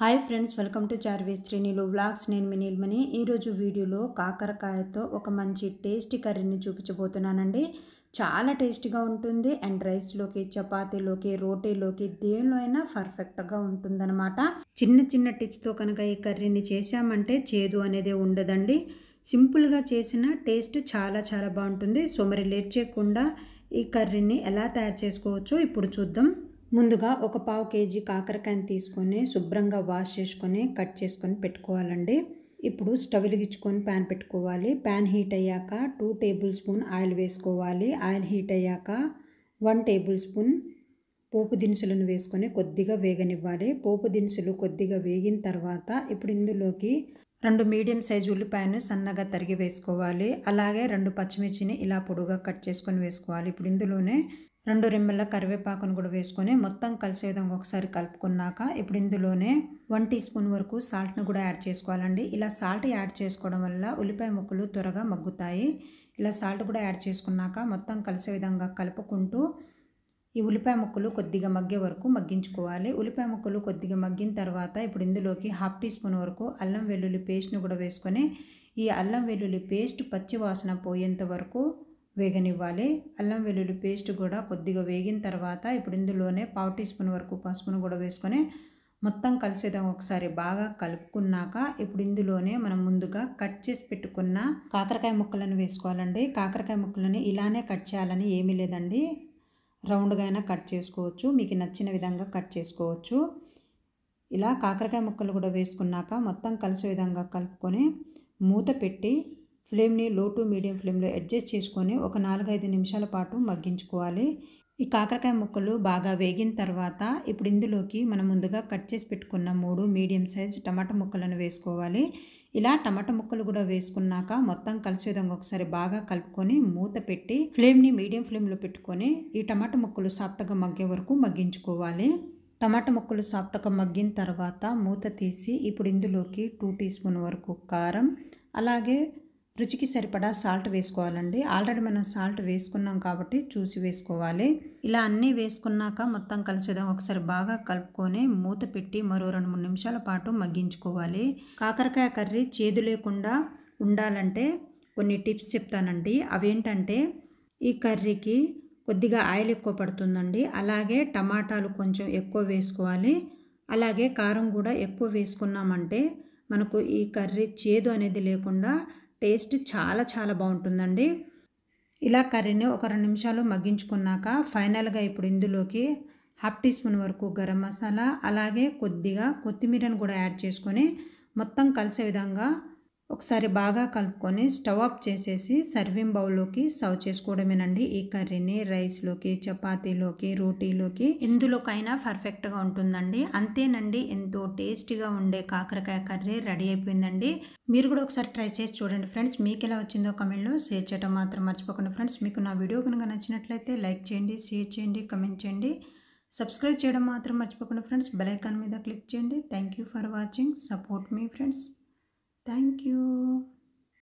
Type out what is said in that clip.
hi friends welcome to Charvi Srinilu vlogs నేను మీ ఈరోజు వీడియోలో కాకరకాయతో ఒక మంచి టేస్టీ కర్రీని చూపించబోతున్నానండి చాలా టేస్టీగా ఉంటుంది అండ్ రైస్లోకి చపాతీలోకి రోటీలోకి దేనిలో అయినా పర్ఫెక్ట్గా ఉంటుందన్నమాట చిన్న చిన్న టిప్స్తో కనుక ఈ కర్రీని చేశామంటే చేదు అనేది ఉండదండి సింపుల్గా చేసిన టేస్ట్ చాలా చాలా బాగుంటుంది సో మరి లేట్ చేయకుండా ఈ కర్రీని ఎలా తయారు చేసుకోవచ్చో ఇప్పుడు చూద్దాం ముందుగా ఒక పావు కేజీ కాకరకాయని తీసుకొని శుభ్రంగా వాష్ చేసుకొని కట్ చేసుకొని పెట్టుకోవాలండి ఇప్పుడు స్టవ్ వెలిగించుకొని ప్యాన్ పెట్టుకోవాలి ప్యాన్ హీట్ అయ్యాక టూ టేబుల్ స్పూన్ ఆయిల్ వేసుకోవాలి ఆయిల్ హీట్ అయ్యాక వన్ టేబుల్ స్పూన్ పోపు దినుసులను వేసుకొని కొద్దిగా వేగనివ్వాలి పోపు దినుసులు కొద్దిగా వేగిన తర్వాత ఇప్పుడు ఇందులోకి రెండు మీడియం సైజు ఉల్లిపాయను సన్నగా తరిగి వేసుకోవాలి అలాగే రెండు పచ్చిమిర్చిని ఇలా పొడుగా కట్ చేసుకొని వేసుకోవాలి ఇప్పుడు ఇందులోనే రెండు రిమ్మల కరివేపాకును కూడా వేసుకొని మొత్తం కలిసే విధంగా ఒకసారి కలుపుకున్నాక ఇప్పుడు ఇందులోనే వన్ టీ స్పూన్ వరకు సాల్ట్ను కూడా యాడ్ చేసుకోవాలండి ఇలా సాల్ట్ యాడ్ చేసుకోవడం వల్ల ఉల్లిపాయ ముక్కలు త్వరగా మగ్గుతాయి ఇలా సాల్ట్ కూడా యాడ్ చేసుకున్నాక మొత్తం కలిసే విధంగా కలుపుకుంటూ ఈ ఉల్లిపాయ ముక్కలు కొద్దిగా మగ్గే వరకు మగ్గించుకోవాలి ఉల్లిపాయ ముక్కలు కొద్దిగా మగ్గిన తర్వాత ఇప్పుడు ఇందులోకి హాఫ్ టీ స్పూన్ వరకు అల్లం వెల్లుల్లి పేస్ట్ను కూడా వేసుకొని ఈ అల్లం వెల్లుల్లి పేస్ట్ పచ్చి వాసన పోయేంత వరకు వేగనివ్వాలి అల్లం వెల్లుల్లి పేస్ట్ కూడా కొద్దిగా వేగిన తర్వాత ఇప్పుడు ఇందులోనే పావు టీ స్పూన్ వరకు పసుపును కూడా వేసుకొని మొత్తం కలిసేదాం ఒకసారి బాగా కలుపుకున్నాక ఇప్పుడు ఇందులోనే మనం ముందుగా కట్ చేసి పెట్టుకున్న కాకరకాయ ముక్కలను వేసుకోవాలండి కాకరకాయ ముక్కలని ఇలానే కట్ చేయాలని ఏమీ లేదండి రౌండ్గా అయినా కట్ చేసుకోవచ్చు మీకు నచ్చిన విధంగా కట్ చేసుకోవచ్చు ఇలా కాకరకాయ ముక్కలు కూడా వేసుకున్నాక మొత్తం కలిసే విధంగా కలుపుకొని మూత పెట్టి ఫ్లేమ్ని లో టు మీడియం ఫ్లేమ్లో అడ్జస్ట్ చేసుకొని ఒక నాలుగైదు నిమిషాల పాటు మగ్గించుకోవాలి ఈ కాకరకాయ ముక్కలు బాగా వేగిన తర్వాత ఇప్పుడు ఇందులోకి మనం ముందుగా కట్ చేసి పెట్టుకున్న మూడు మీడియం సైజ్ టమాటా ముక్కలను వేసుకోవాలి ఇలా టమాటా ముక్కలు కూడా వేసుకున్నాక మొత్తం కలిసే విధంగా ఒకసారి బాగా కలుపుకొని మూత పెట్టి ఫ్లేమ్ని మీడియం ఫ్లేమ్లో పెట్టుకొని ఈ టమాటా ముక్కలు సాఫ్ట్గా మగ్గే వరకు మగ్గించుకోవాలి టమాటా ముక్కలు సాఫ్ట్గా మగ్గిన తర్వాత మూత తీసి ఇప్పుడు ఇందులోకి టూ టీ స్పూన్ వరకు కారం అలాగే రుచికి సరిపడా సాల్ట్ వేసుకోవాలండి ఆల్రెడీ మనం సాల్ట్ వేసుకున్నాం కాబట్టి చూసి వేసుకోవాలి ఇలా అన్నీ వేసుకున్నాక మొత్తం కలిసేదాం ఒకసారి బాగా కలుపుకొని మూత పెట్టి మరో రెండు మూడు నిమిషాల పాటు మగ్గించుకోవాలి కాకరకాయ కర్రీ చేదు లేకుండా ఉండాలంటే కొన్ని టిప్స్ చెప్తానండి అవేంటంటే ఈ కర్రీకి కొద్దిగా ఆయిల్ ఎక్కువ పడుతుందండి అలాగే టమాటాలు కొంచెం ఎక్కువ వేసుకోవాలి అలాగే కారం కూడా ఎక్కువ వేసుకున్నామంటే మనకు ఈ కర్రీ చేదు అనేది లేకుండా టేస్ట్ చాలా చాలా బాగుంటుందండి ఇలా కర్రీని ఒక రెండు నిమిషాలు మగ్గించుకున్నాక ఫైనల్గా ఇప్పుడు ఇందులోకి హాఫ్ టీ స్పూన్ వరకు గరం మసాలా అలాగే కొద్దిగా కొత్తిమీరను కూడా యాడ్ చేసుకొని మొత్తం కలిసే విధంగా ఒకసారి బాగా కలుపుకొని స్టవ్ ఆఫ్ చేసేసి సర్వింగ్ బౌల్లోకి సర్వ్ చేసుకోవడమేనండి ఈ కర్రీని రైస్లోకి చపాతీలోకి రోటీలోకి ఎందులోకైనా పర్ఫెక్ట్గా ఉంటుందండి అంతేనండి ఎంతో టేస్టీగా ఉండే కాకరకాయ కర్రీ రెడీ అయిపోయిందండి మీరు కూడా ఒకసారి ట్రై చేసి చూడండి ఫ్రెండ్స్ మీకు ఎలా వచ్చిందో కమెంట్లో షేర్ చేయడం మాత్రం మర్చిపోకండి ఫ్రెండ్స్ మీకు నా వీడియో కనుక నచ్చినట్లయితే లైక్ చేయండి షేర్ చేయండి కమెంట్ చేయండి సబ్స్క్రైబ్ చేయడం మాత్రం మర్చిపోకుండా ఫ్రెండ్స్ బెల్ ఐకాన్ మీద క్లిక్ చేయండి thank you for watching support మీ ఫ్రెండ్స్ ಥ್ಯಾಂಕ್ ಯು